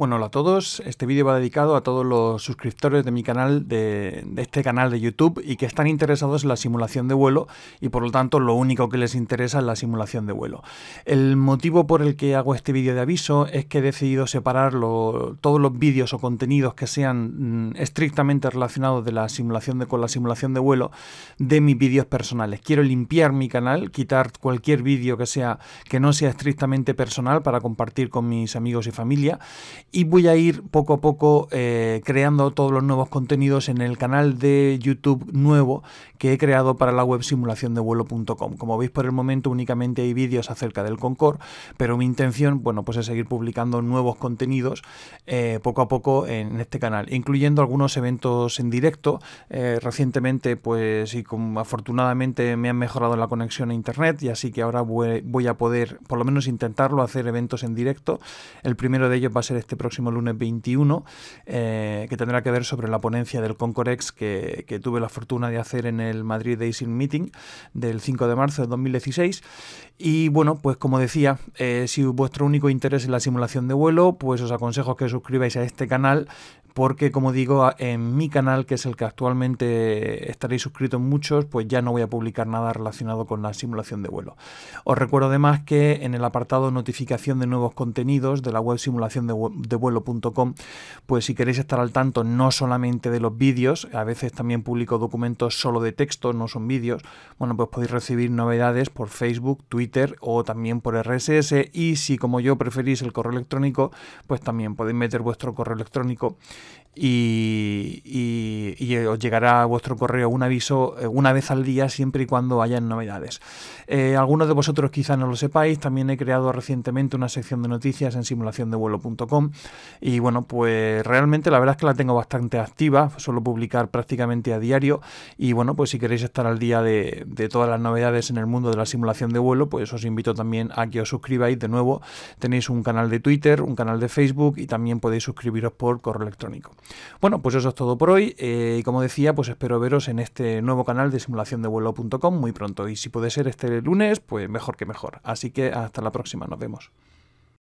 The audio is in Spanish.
Bueno, hola a todos. Este vídeo va dedicado a todos los suscriptores de mi canal, de, este canal de YouTube, y que están interesados en la simulación de vuelo, y por lo tanto lo único que les interesa es la simulación de vuelo. El motivo por el que hago este vídeo de aviso es que he decidido separar todos los vídeos o contenidos que sean mm, estrictamente relacionados de la simulación con la simulación de vuelo de mis vídeos personales. Quiero limpiar mi canal, quitar cualquier vídeo que sea que no sea estrictamente personal para compartir con mis amigos y familia y voy a ir poco a poco eh, creando todos los nuevos contenidos en el canal de YouTube nuevo que he creado para la web vuelo.com Como veis por el momento únicamente hay vídeos acerca del Concorde, pero mi intención bueno, pues es seguir publicando nuevos contenidos eh, poco a poco en este canal, incluyendo algunos eventos en directo. Eh, recientemente, pues y como afortunadamente me han mejorado la conexión a internet y así que ahora voy a poder, por lo menos intentarlo, hacer eventos en directo. El primero de ellos va a ser este próximo lunes 21, eh, que tendrá que ver sobre la ponencia del Concorex que, que tuve la fortuna de hacer en el Madrid Days in Meeting del 5 de marzo de 2016. Y bueno, pues como decía, eh, si vuestro único interés es la simulación de vuelo, pues os aconsejo que os suscribáis a este canal, porque como digo, en mi canal, que es el que actualmente estaréis suscritos muchos, pues ya no voy a publicar nada relacionado con la simulación de vuelo. Os recuerdo además que en el apartado notificación de nuevos contenidos de la web simulación de simulaciondevuelo.com, pues si queréis estar al tanto no solamente de los vídeos, a veces también publico documentos solo de texto, no son vídeos, bueno, pues podéis recibir novedades por Facebook, Twitter, o también por RSS y si como yo preferís el correo electrónico, pues también podéis meter vuestro correo electrónico y, eh, os llegará a vuestro correo un aviso eh, una vez al día siempre y cuando hayan novedades. Eh, algunos de vosotros quizá no lo sepáis, también he creado recientemente una sección de noticias en simulaciondevuelo.com y bueno, pues realmente la verdad es que la tengo bastante activa, suelo publicar prácticamente a diario y bueno, pues si queréis estar al día de todas las novedades en el mundo de la simulación de vuelo, pues pues os invito también a que os suscribáis de nuevo. Tenéis un canal de Twitter, un canal de Facebook y también podéis suscribiros por correo electrónico. Bueno, pues eso es todo por hoy eh, y como decía, pues espero veros en este nuevo canal de vuelo.com muy pronto y si puede ser este lunes, pues mejor que mejor. Así que hasta la próxima, nos vemos.